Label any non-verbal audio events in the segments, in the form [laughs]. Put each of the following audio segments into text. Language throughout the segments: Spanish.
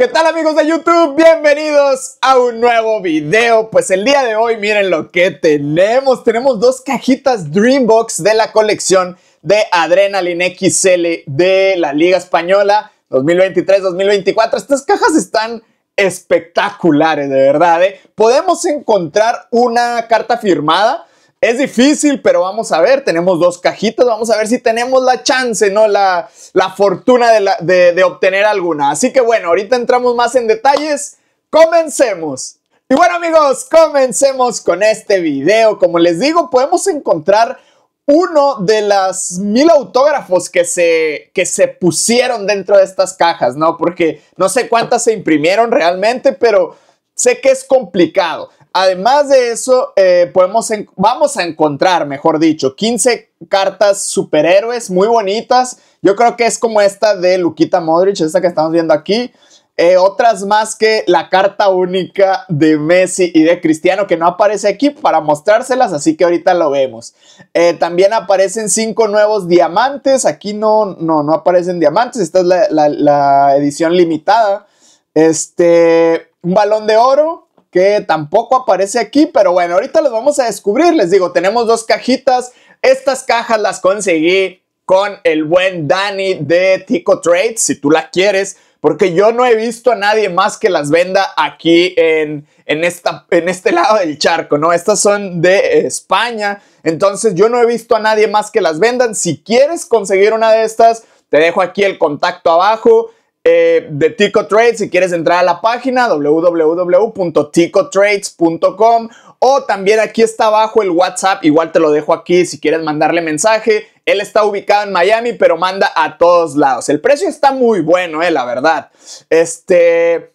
¿Qué tal amigos de YouTube? Bienvenidos a un nuevo video. Pues el día de hoy miren lo que tenemos. Tenemos dos cajitas Dreambox de la colección de Adrenaline XL de la Liga Española 2023-2024. Estas cajas están espectaculares, de verdad. ¿eh? Podemos encontrar una carta firmada es difícil, pero vamos a ver, tenemos dos cajitas, vamos a ver si tenemos la chance, ¿no? La, la fortuna de, obtener alguna. Así que bueno, ahorita entramos más en detalles. ¡Comencemos! Y bueno amigos, comencemos con este video. Como les digo, podemos encontrar uno de las mil autógrafos que se, que se pusieron dentro de estas cajas, ¿no? Porque no sé cuántas se imprimieron realmente, pero Sé que es complicado. Además de eso, eh, podemos vamos a encontrar, mejor dicho, 15 cartas superhéroes muy bonitas. Yo creo que es como esta de Luquita Modric, esta que estamos viendo aquí. Eh, otras más que la carta única de Messi y de Cristiano que no aparece aquí para mostrárselas, así que ahorita lo vemos. Eh, también aparecen cinco nuevos diamantes, aquí no, no, no aparecen diamantes, esta es la, la edición limitada. Este, un balón de oro que tampoco aparece aquí, pero bueno, ahorita los vamos a descubrir. Les digo, tenemos dos cajitas. Estas cajas las conseguí con el buen Dani de Tico Trade, si tú la quieres, porque yo no he visto a nadie más que las venda aquí en, esta, en este lado del charco, ¿no? Estas son de España, entonces yo no he visto a nadie más que las vendan. Si quieres conseguir una de estas, te dejo aquí el contacto abajo. Eh, de Tico Trades, si quieres entrar a la página www.ticotrades.com o también aquí está abajo el WhatsApp, igual te lo dejo aquí si quieres mandarle mensaje. Él está ubicado en Miami, pero manda a todos lados. El precio está muy bueno, eh, la verdad. Este,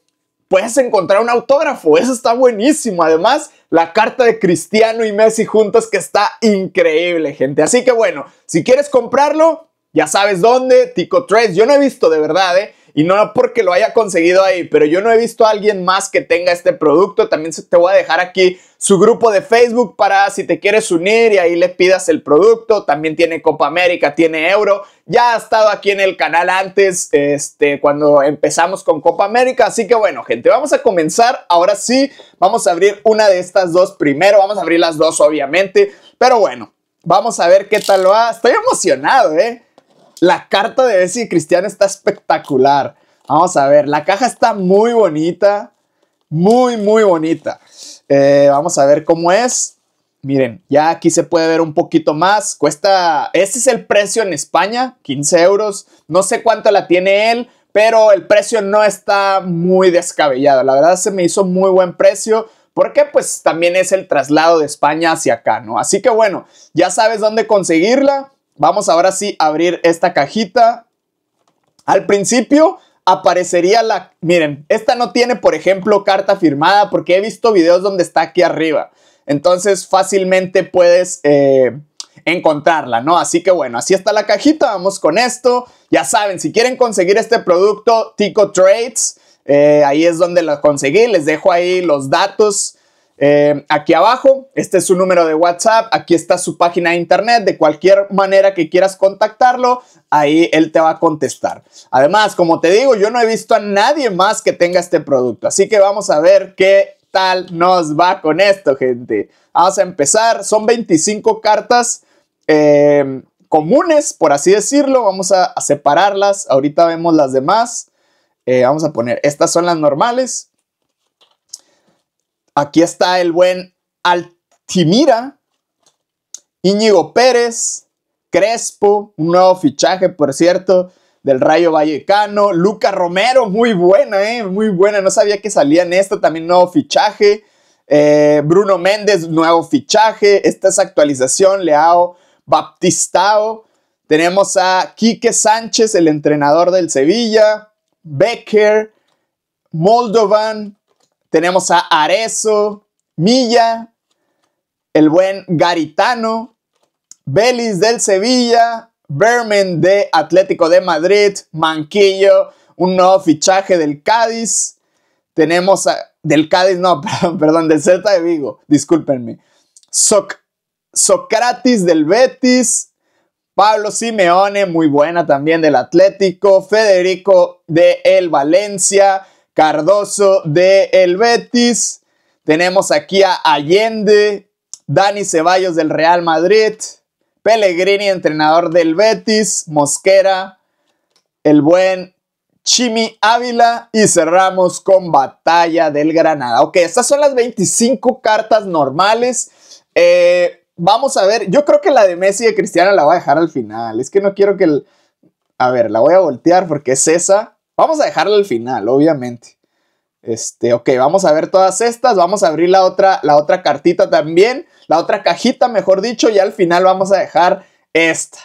puedes encontrar un autógrafo, eso está buenísimo. Además, la carta de Cristiano y Messi juntos que está increíble, gente. Así que bueno, si quieres comprarlo, ya sabes dónde, Tico Trades. Yo no he visto de verdad, eh y no porque lo haya conseguido ahí, pero yo no he visto a alguien más que tenga este producto. También te voy a dejar aquí su grupo de Facebook para si te quieres unir y ahí le pidas el producto. También tiene Copa América, tiene Euro. Ya ha estado aquí en el canal antes, este, cuando empezamos con Copa América. Así que bueno, gente, vamos a comenzar. Ahora sí, vamos a abrir una de estas dos primero. Vamos a abrir las dos, obviamente. Pero bueno, vamos a ver qué tal lo va. Estoy emocionado, ¿eh? La carta de Messi y Cristiano está espectacular. Vamos a ver, la caja está muy bonita. Muy, muy bonita. Eh, vamos a ver cómo es. Miren, ya aquí se puede ver un poquito más. Cuesta, ese es el precio en España, 15 euros. No sé cuánto la tiene él, pero el precio no está muy descabellado. La verdad se me hizo muy buen precio. Porque pues también es el traslado de España hacia acá, ¿no? Así que bueno, ya sabes dónde conseguirla. Vamos ahora sí a abrir esta cajita. Al principio aparecería la... Miren, esta no tiene, por ejemplo, carta firmada porque he visto videos donde está aquí arriba. Entonces fácilmente puedes eh, encontrarla, ¿no? Así que bueno, así está la cajita. Vamos con esto. Ya saben, si quieren conseguir este producto, Tico Trades, eh, ahí es donde lo conseguí. Les dejo ahí los datos eh, aquí abajo, este es su número de WhatsApp, aquí está su página de internet, de cualquier manera que quieras contactarlo, ahí él te va a contestar. Además, como te digo, yo no he visto a nadie más que tenga este producto, así que vamos a ver qué tal nos va con esto, gente. Vamos a empezar, son 25 cartas eh, comunes, por así decirlo, vamos a, separarlas, ahorita vemos las demás. Eh, vamos a poner, estas son las normales, Aquí está el buen Altimira, Íñigo Pérez, Crespo, un nuevo fichaje, por cierto, del Rayo Vallecano, Luca Romero, muy buena, eh, muy buena, no sabía que salía en esto, también nuevo fichaje, eh, Bruno Méndez, nuevo fichaje, esta es actualización, Leao Baptistao, tenemos a Quique Sánchez, el entrenador del Sevilla, Becker, Moldovan, tenemos a Arezo, Milla, el buen Garitano, Belis del Sevilla, Bermen de Atlético de Madrid, Manquillo, un nuevo fichaje del Cádiz. Tenemos a, del Cádiz, no, [laughs] perdón, del Celta de Vigo, discúlpenme. Socratis del Betis, Pablo Simeone, muy buena también del Atlético, Federico de El Valencia, Cardoso de El Betis. Tenemos aquí a Allende, Dani Ceballos del Real Madrid, Pellegrini, entrenador del Betis, Mosquera, el buen Chimi Ávila y cerramos con Batalla del Granada. Ok, estas son las 25 cartas normales. Eh, vamos a ver, yo creo que la de Messi y de Cristiano la voy a dejar al final. Es que no quiero que el... A ver, la voy a voltear porque es esa. Vamos a dejarla al final, obviamente. Este, ok, vamos a ver todas estas, vamos a abrir la otra, la otra cartita también, la otra cajita, mejor dicho, y al final vamos a dejar esta.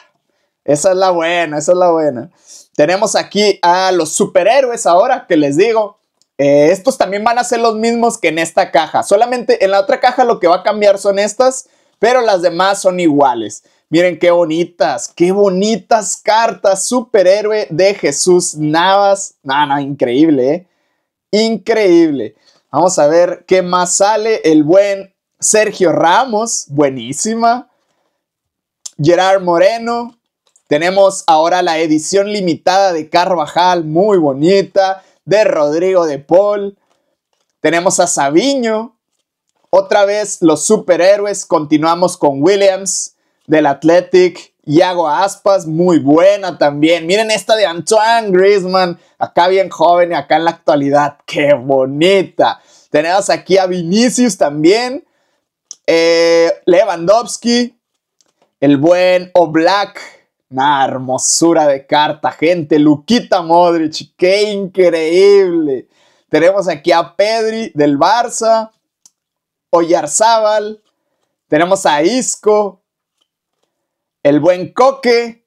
Esa es la buena, esa es la buena. Tenemos aquí a los superhéroes ahora, que les digo, eh, estos también van a ser los mismos que en esta caja. Solamente en la otra caja lo que va a cambiar son estas, pero las demás son iguales. Miren qué bonitas, qué bonitas cartas, superhéroe de Jesús Navas. Nada, increíble, ¿eh? Increíble. Vamos a ver qué más sale el buen Sergio Ramos, buenísima. Gerard Moreno. Tenemos ahora la edición limitada de Carvajal, muy bonita, de Rodrigo de Paul. Tenemos a Sabiño. Otra vez los superhéroes. Continuamos con Williams del Athletic. Yago Aspas, muy buena también. Miren esta de Antoine Griezmann, acá bien joven y acá en la actualidad. ¡Qué bonita! Tenemos aquí a Vinicius también, eh, Lewandowski, el buen Oblak, una hermosura de carta, gente. Luquita Modric, qué increíble. Tenemos aquí a Pedri del Barça, Oyarzábal, tenemos a Isco, el buen Coque.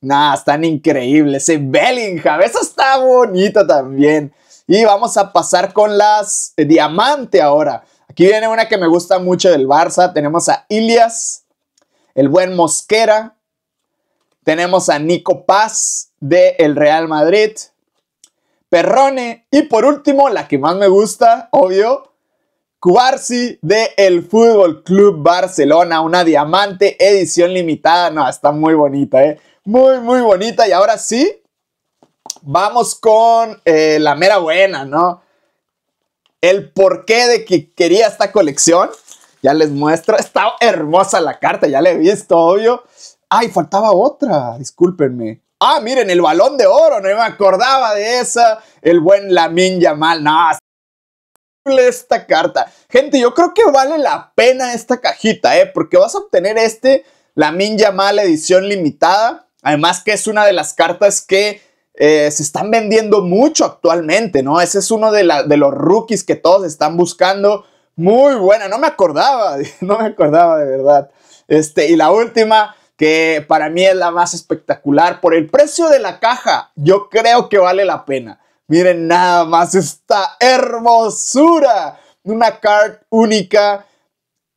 nada, están increíbles. Ese eh, Bellingham, eso está bonito también. Y vamos a pasar con las eh, diamante ahora. Aquí viene una que me gusta mucho del Barça. Tenemos a Ilias, el buen Mosquera. Tenemos a Nico Paz del el Real Madrid. Perrone. Y por último, la que más me gusta, obvio, Cuarci de El Fútbol Club Barcelona, una diamante edición limitada. No, está muy bonita, ¿eh? Muy, muy bonita. Y ahora sí, vamos con eh, la mera buena, ¿no? El porqué de que quería esta colección. Ya les muestro. Está hermosa la carta, ya la he visto, obvio. Ay, faltaba otra, discúlpenme. Ah, miren, el balón de oro, no me acordaba de esa. El buen Lamin Yamal, no, esta carta. Gente, yo creo que vale la pena esta cajita, ¿eh? Porque vas a obtener este, la Min Mala edición limitada. Además que es una de las cartas que eh, se están vendiendo mucho actualmente, ¿no? Ese es uno de, de los rookies que todos están buscando. Muy buena, no me acordaba, [laughs] no me acordaba de verdad. Este, y la última, que para mí es la más espectacular, por el precio de la caja, yo creo que vale la pena. Miren nada más esta hermosura. Una carta única.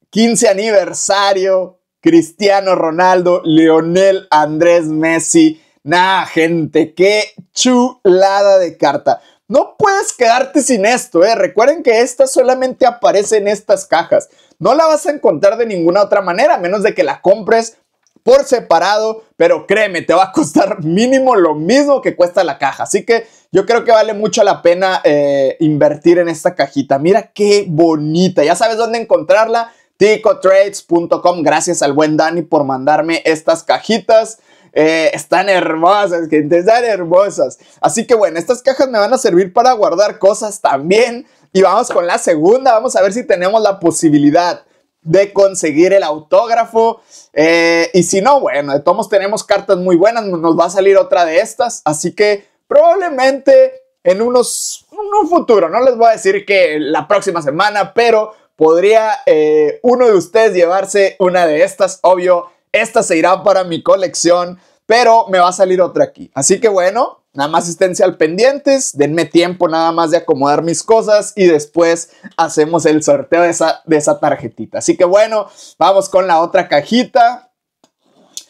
15 aniversario. Cristiano Ronaldo, Leonel Andrés Messi. Nada gente, qué chulada de carta. No puedes quedarte sin esto, ¿eh? Recuerden que esta solamente aparece en estas cajas. No la vas a encontrar de ninguna otra manera, a menos de que la compres por separado, pero créeme, te va a costar mínimo lo mismo que cuesta la caja. Así que yo creo que vale mucho la pena eh, invertir en esta cajita. Mira qué bonita. Ya sabes dónde encontrarla. Ticotrades.com. Gracias al buen Dani por mandarme estas cajitas. Eh, están hermosas, gente, están hermosas. Así que bueno, estas cajas me van a servir para guardar cosas también. Y vamos con la segunda. Vamos a ver si tenemos la posibilidad de conseguir el autógrafo. Eh, y si no, bueno, de todos tenemos cartas muy buenas. Nos va a salir otra de estas. Así que probablemente en unos, un futuro, no les voy a decir que la próxima semana, pero podría eh, uno de ustedes llevarse una de estas, obvio, esta se irá para mi colección, pero me va a salir otra aquí. Así que bueno, nada más asistencia al pendientes, denme tiempo nada más de acomodar mis cosas y después hacemos el sorteo de esa, de esa tarjetita. Así que bueno, vamos con la otra cajita.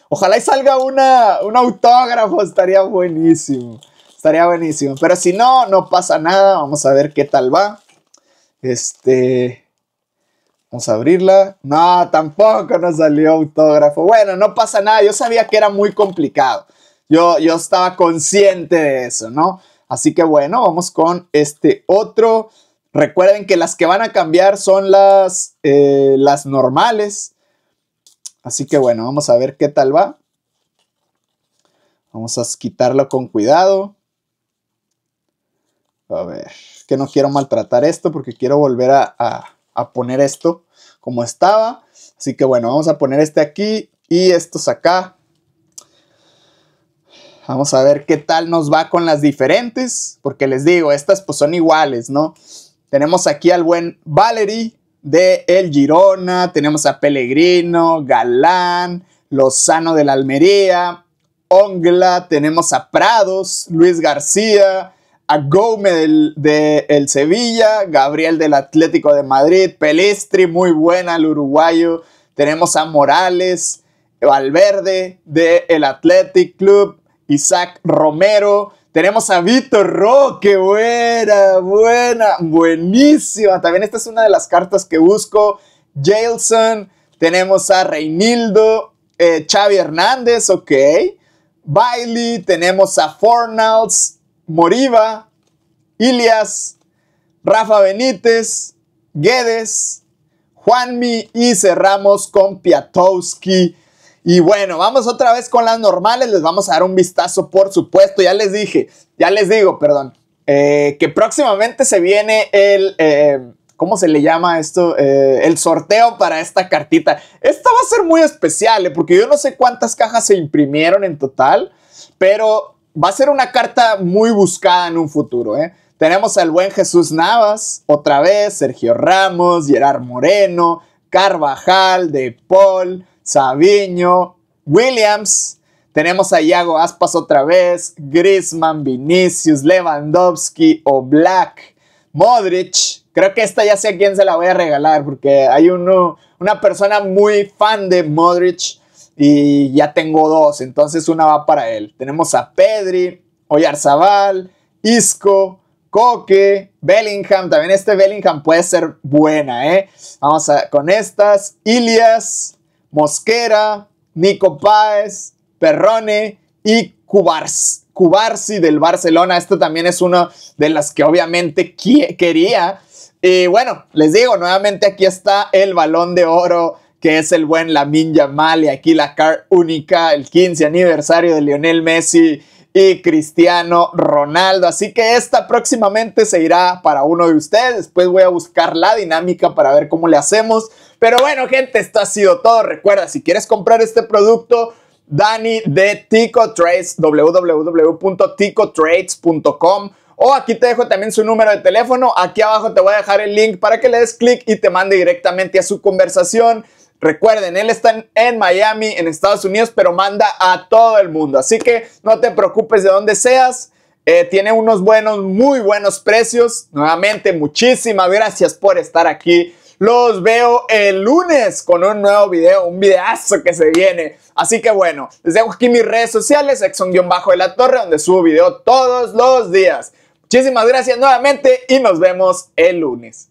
Ojalá salga una, un autógrafo, estaría buenísimo. Estaría buenísimo. Pero si no, no pasa nada. Vamos a ver qué tal va. Este. Vamos a abrirla. No, tampoco nos salió autógrafo. Bueno, no pasa nada. Yo sabía que era muy complicado. Yo, yo estaba consciente de eso, ¿no? Así que bueno, vamos con este otro. Recuerden que las que van a cambiar son las, eh, las normales. Así que bueno, vamos a ver qué tal va. Vamos a quitarlo con cuidado. A ver, que no quiero maltratar esto porque quiero volver a, poner esto como estaba. Así que bueno, vamos a poner este aquí y estos acá. Vamos a ver qué tal nos va con las diferentes, porque les digo, estas pues son iguales, ¿no? Tenemos aquí al buen Valery de El Girona, tenemos a Pellegrino, Galán, Lozano de la Almería, Ongla, tenemos a Prados, Luis García, a Gómez del de Sevilla, Gabriel del Atlético de Madrid, Pelestri, muy buena el uruguayo. Tenemos a Morales, Valverde del el Athletic Club, Isaac Romero. Tenemos a Víctor Roque, buena, buena, buenísima. También esta es una de las cartas que busco. Jailson, tenemos a Reinildo, eh, Xavi Hernández, ok. Bailey, tenemos a Fornals, Moriba, Ilias, Rafa Benítez, Guedes, Juanmi y cerramos con Piatowski. Y bueno, vamos otra vez con las normales, les vamos a dar un vistazo por supuesto, ya les dije, ya les digo, perdón, eh, que próximamente se viene el... Eh, ¿Cómo se le llama esto? Eh, el sorteo para esta cartita. Esta va a ser muy especial, porque yo no sé cuántas cajas se imprimieron en total, pero va a ser una carta muy buscada en un futuro. ¿eh? Tenemos al buen Jesús Navas, otra vez, Sergio Ramos, Gerard Moreno, Carvajal, De Paul, Sabiño, Williams. Tenemos a Iago Aspas otra vez, Grisman, Vinicius, Lewandowski, o Black. Modric. Creo que esta ya sé a quién se la voy a regalar porque hay uno, una persona muy fan de Modric y ya tengo dos, entonces una va para él. Tenemos a Pedri, Oyarzabal, Isco, Coque, Bellingham. También este Bellingham puede ser buena, ¿eh? Vamos a, con estas. Ilias, Mosquera, Nico Páez, Perrone y Cubars, Cubarsi del Barcelona. Esto también es uno de las que obviamente quería. Y bueno, les digo, nuevamente aquí está el balón de oro que es el buen Lamin Mal. y aquí la car única, el 15 aniversario de Lionel Messi y Cristiano Ronaldo. Así que esta próximamente se irá para uno de ustedes. Después voy a buscar la dinámica para ver cómo le hacemos. Pero bueno, gente, esto ha sido todo. Recuerda, si quieres comprar este producto, Dani de Tico Trades, www.ticotrades.com. O aquí te dejo también su número de teléfono. Aquí abajo te voy a dejar el link para que le des clic y te mande directamente a su conversación Recuerden, él está en, Miami, en Estados Unidos, pero manda a todo el mundo. Así que no te preocupes de donde seas. Eh, tiene unos buenos, muy buenos precios. Nuevamente, muchísimas gracias por estar aquí. Los veo el lunes con un nuevo video, un videazo que se viene. Así que bueno, les dejo aquí mis redes sociales, exxon-bajo de la torre, donde subo video todos los días. Muchísimas gracias nuevamente y nos vemos el lunes.